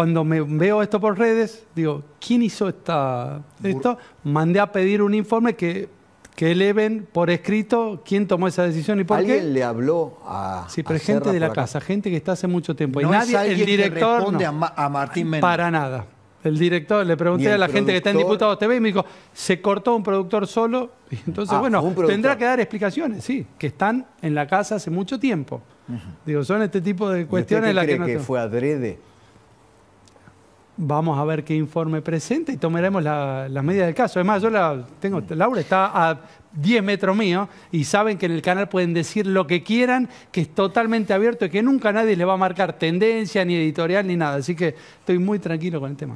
cuando me veo esto por redes, digo, ¿quién hizo esta, esto? Mandé a pedir un informe que, que eleven por escrito quién tomó esa decisión y por qué. ¿Alguien le habló a Sí, pero gente de la casa, gente que está hace mucho tiempo. y nadie, el director... responde a, Martín Mendoza. Para nada. El director, le pregunté a la gente que está en Diputados TV y me dijo, se cortó un productor solo. Ah, entonces, bueno, tendrá que dar explicaciones, sí, que están en la casa hace mucho tiempo. Digo, son este tipo de cuestiones las que, que fue adrede? Vamos a ver qué informe presenta y tomaremos la medidas del caso. Además, yo la tengo, Laura está a 10 metros mío y saben que en el canal pueden decir lo que quieran, que es totalmente abierto y que nunca nadie le va a marcar tendencia, ni editorial, ni nada. Así que estoy muy tranquilo con el tema.